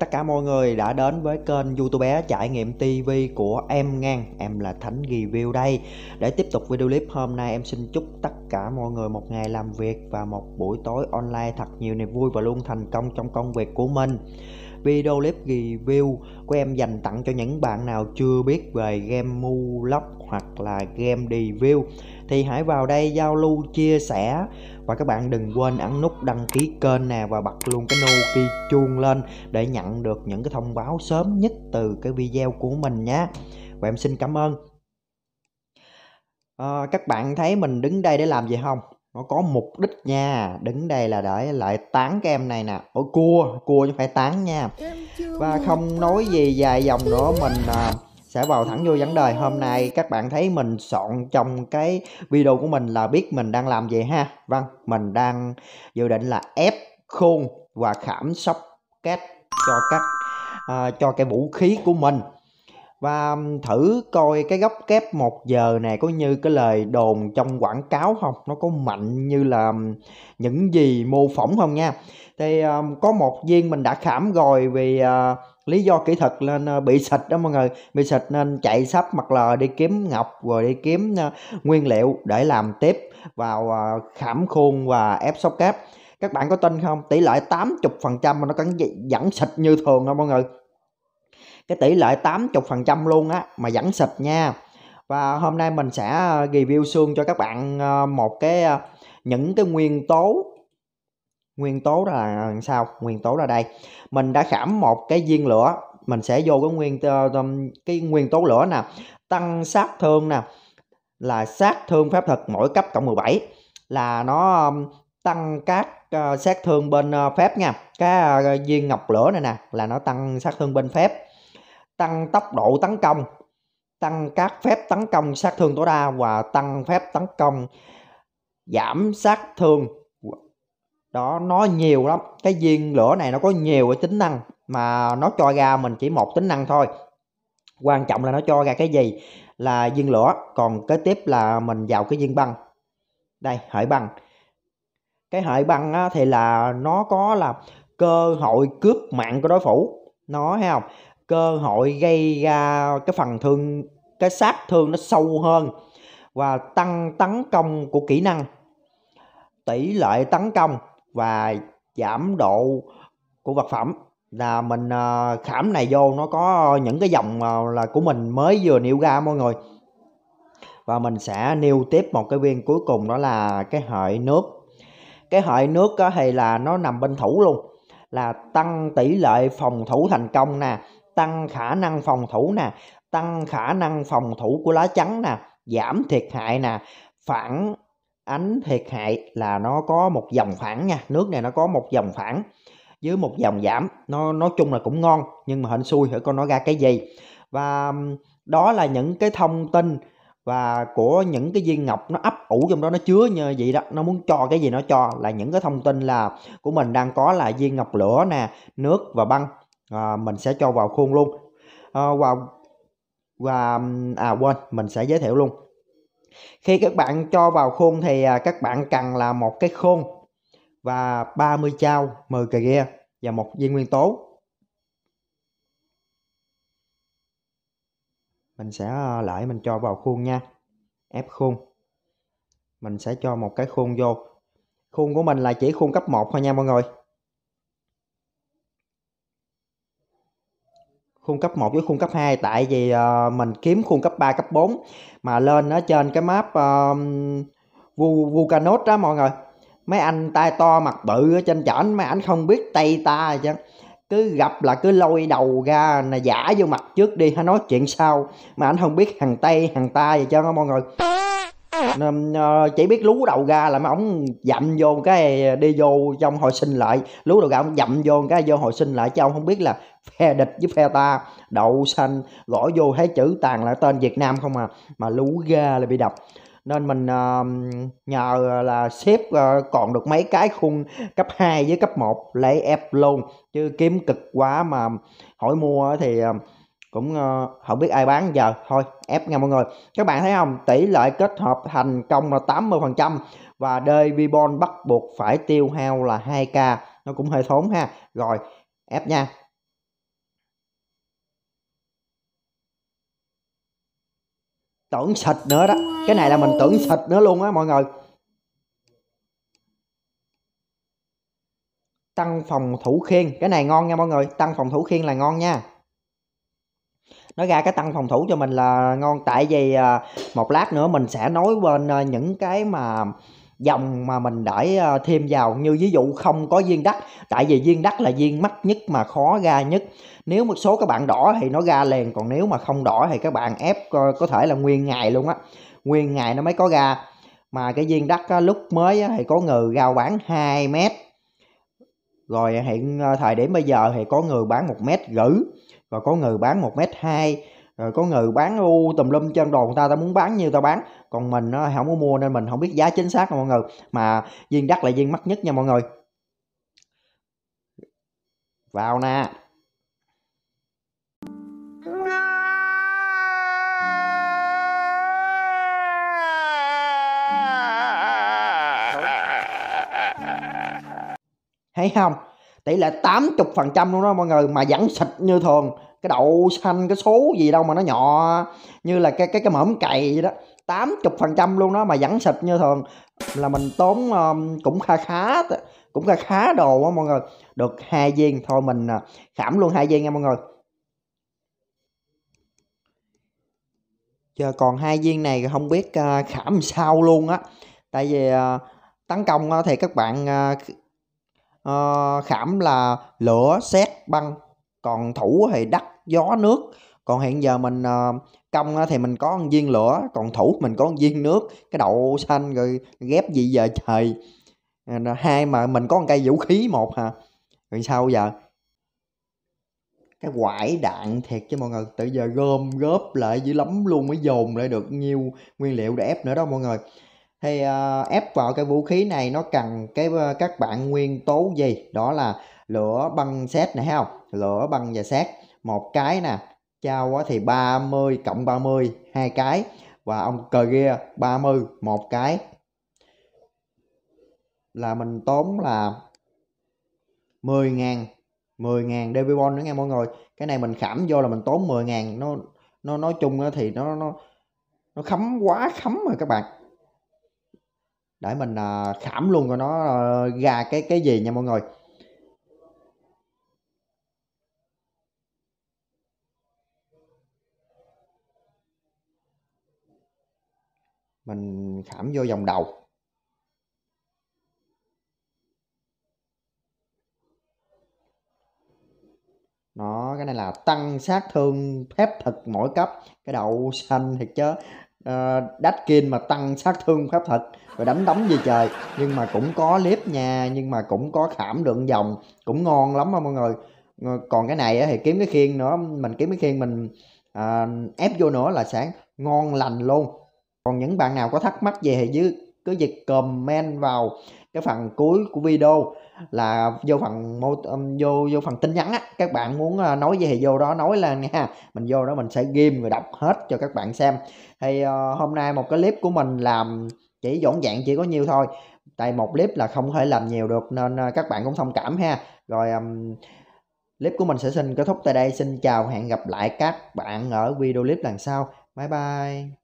tất cả mọi người đã đến với kênh youtube trải nghiệm TV của em ngang Em là Thánh Review đây Để tiếp tục video clip hôm nay em xin chúc tất cả mọi người một ngày làm việc Và một buổi tối online thật nhiều niềm vui và luôn thành công trong công việc của mình video clip review của em dành tặng cho những bạn nào chưa biết về game mu lóc hoặc là game review thì hãy vào đây giao lưu chia sẻ và các bạn đừng quên ấn nút đăng ký kênh nè và bật luôn cái nô chuông lên để nhận được những cái thông báo sớm nhất từ cái video của mình nhé và em xin cảm ơn à, các bạn thấy mình đứng đây để làm gì không nó có mục đích nha đứng đây là để lại tán cái em này nè ôi cua cua chứ phải tán nha và không nói gì dài dòng nữa mình à, sẽ vào thẳng vô vấn đề hôm nay các bạn thấy mình soạn trong cái video của mình là biết mình đang làm gì ha vâng mình đang dự định là ép khôn và khảm sóc két cho các à, cho cái vũ khí của mình và um, thử coi cái góc kép một giờ này có như cái lời đồn trong quảng cáo không nó có mạnh như là um, những gì mô phỏng không nha thì um, có một viên mình đã khảm rồi vì uh, lý do kỹ thuật nên uh, bị xịt đó mọi người bị xịt nên chạy sắp mặt lờ đi kiếm ngọc rồi đi kiếm uh, nguyên liệu để làm tiếp vào uh, khảm khuôn và ép sóc kép các bạn có tin không tỷ lệ 80% mà nó cắn dẫn xịt như thường không mọi người cái tỷ lệ 80% luôn á mà vẫn xịt nha và hôm nay mình sẽ ờ, review xương cho các bạn ờ, một cái ờ, những cái nguyên tố nguyên tố là sao nguyên tố là đây mình đã khảm một cái viên lửa mình sẽ vô cái nguyên cái nguyên tố lửa nè tăng sát thương nè là sát thương phép thuật mỗi cấp cộng 17 là nó tăng các sát thương bên phép nha cái viên ngọc lửa này nè là nó tăng sát thương bên phép tăng tốc độ tấn công tăng các phép tấn công sát thương tối đa và tăng phép tấn công giảm sát thương đó nó nhiều lắm cái viên lửa này nó có nhiều cái tính năng mà nó cho ra mình chỉ một tính năng thôi quan trọng là nó cho ra cái gì là viên lửa còn kế tiếp là mình vào cái viên băng đây hợi băng cái hợi băng á, thì là nó có là cơ hội cướp mạng của đối thủ nó hay không cơ hội gây ra cái phần thương cái sát thương nó sâu hơn và tăng tấn công của kỹ năng tỷ lệ tấn công và giảm độ của vật phẩm là mình ờ, khảm này vô nó có những cái dòng ờ, là của mình mới vừa nêu ra mọi người và mình sẽ nêu tiếp một cái viên cuối cùng đó là cái hệ nước cái hệ nước thì là nó nằm bên thủ luôn là tăng tỷ lệ phòng thủ thành công nè tăng khả năng phòng thủ nè tăng khả năng phòng thủ của lá chắn nè giảm thiệt hại nè phản ánh thiệt hại là nó có một dòng phản nha nước này nó có một dòng phản với một dòng giảm nó nói chung là cũng ngon nhưng mà hên xui hỏi con nó ra cái gì và đó là những cái thông tin và của những cái viên ngọc nó ấp ủ trong đó nó chứa như vậy đó nó muốn cho cái gì nó cho là những cái thông tin là của mình đang có là viên ngọc lửa nè nước và băng à, mình sẽ cho vào khuôn luôn à, vào và à quên mình sẽ giới thiệu luôn khi các bạn cho vào khuôn thì à, các bạn cần là một cái khuôn và 30 trao 10 cà ghe và một viên nguyên tố mình sẽ ờ, lại mình cho vào khuôn nha ép khuôn mình sẽ cho một cái khuôn vô khuôn của mình là chỉ khuôn cấp 1 thôi nha mọi người khung cấp 1 với khung cấp 2 tại vì uh, mình kiếm khung cấp 3 cấp 4 mà lên ở trên cái map uh, Vulcanos đó mọi người mấy anh tay to mặt bự ở trên chảnh mấy anh không biết tay ta chứ cứ gặp là cứ lôi đầu ra là giả vô mặt trước đi hay nói chuyện sau mà anh không biết hàng tay hàng ta gì chứ mọi người nên ờ, chỉ biết lú đầu ra là mấy ổng dậm vô cái đi vô trong hồi sinh lại lú đầu ra ổng dậm vô cái vô hồi sinh lại chứ ông không biết là phe địch với phe ta đậu xanh gõ vô thấy chữ tàn là tên việt nam không à mà lú ga là bị đọc nên mình uh, nhờ là xếp uh, còn được mấy cái khung cấp 2 với cấp 1 lấy ép luôn chứ kiếm cực quá mà hỏi mua thì uh, cũng uh, không biết ai bán giờ thôi ép nha mọi người các bạn thấy không tỷ lệ kết hợp thành công là 80 phần trăm và Daily Bond bắt buộc phải tiêu hao là 2k nó cũng hơi thốn ha rồi ép nha tưởng xịt nữa đó cái này là mình tưởng xịt nữa luôn á mọi người tăng phòng thủ khiên cái này ngon nha mọi người tăng phòng thủ khiên là ngon nha nó ra cái tăng phòng thủ cho mình là ngon tại vì à, một lát nữa mình sẽ nói bên à, những cái mà dòng mà mình để à, thêm vào như ví dụ không có viên đắt tại vì viên đắt là viên mắc nhất mà khó ra nhất nếu một số các bạn đỏ thì nó ra liền còn nếu mà không đỏ thì các bạn ép ờ, có thể là nguyên ngày luôn á nguyên ngày nó mới có ra mà cái viên đắt á, lúc mới á, thì có người giao bán 2 mét rồi hiện ờ, thời điểm bây giờ thì có người bán một mét rưỡi rồi có người bán một mét hai rồi có người bán u tùm lum chân đồ người ta ta muốn bán nhiêu ta bán còn mình nó không có mua nên mình không biết giá chính xác nha mọi người mà viên đắt là viên mắc nhất nha mọi người vào nè thấy không tỷ lệ 80% luôn đó mọi người mà vẫn xịt như thường cái đậu xanh cái số gì đâu mà nó nhỏ như là cái cái cái mỏm cày vậy đó 80% luôn đó mà vẫn xịt như thường là mình tốn um, cũng khá khá cũng khá khá đồ á mọi người được hai viên thôi mình à, khảm luôn hai viên nha mọi người giờ còn hai viên này không biết à, khảm sao luôn á tại vì à, tấn công thì các bạn uh, khảm là lửa xét băng còn thủ thì đất gió nước còn hiện giờ mình uh, công thì mình có một viên lửa còn thủ mình có một viên nước cái đậu xanh rồi ghép gì giờ trời ờ, hai mà mình có một cây vũ khí một hả rồi sao giờ cái quải đạn thiệt chứ mọi người tự giờ gom góp lại dữ lắm luôn mới dồn lại được nhiêu nguyên liệu để ép nữa đâu mọi người thì uh, ép vào cái vũ khí này nó cần cái uh, các bạn nguyên tố gì đó là lửa băng xét này không lửa băng và xét một cái nè trao thì 30 cộng 30 hai cái và ông cờ kia 30 một cái là mình tốn là 10 ngàn 10 ngàn DB bond nữa nha mọi người cái này mình khảm vô là mình tốn 10 ngàn nó nó nói chung thì nó nó nó khấm quá khấm rồi các bạn để mình à, khảm luôn cho nó à, ra cái cái gì nha mọi người mình khảm vô vòng đầu nó cái này là tăng sát thương phép thực mỗi cấp cái đậu xanh thiệt chứ uh, ờ, đách kin mà tăng sát thương pháp thuật và đánh đấm gì trời nhưng mà cũng có lép nha nhưng mà cũng có khảm đựng dòng cũng ngon lắm á mọi người ờ, còn cái này thì kiếm cái khiên nữa mình kiếm cái khiên mình ờ, ép vô nữa là sẽ ngon lành luôn còn những bạn nào có thắc mắc về thì dưới cứ việc comment vào cái phần cuối của video là vô phần vô vô phần tin nhắn á các bạn muốn ờ, nói gì thì vô đó nói là nha mình vô đó mình sẽ ghim người đọc hết cho các bạn xem thì uh, hôm nay một cái clip của mình làm chỉ dọn dạng chỉ có nhiêu thôi tại một clip là không thể làm nhiều được nên ờ, các bạn cũng thông cảm ha rồi um, clip của mình sẽ xin kết thúc tại đây xin chào hẹn gặp lại các bạn ở video clip lần sau bye bye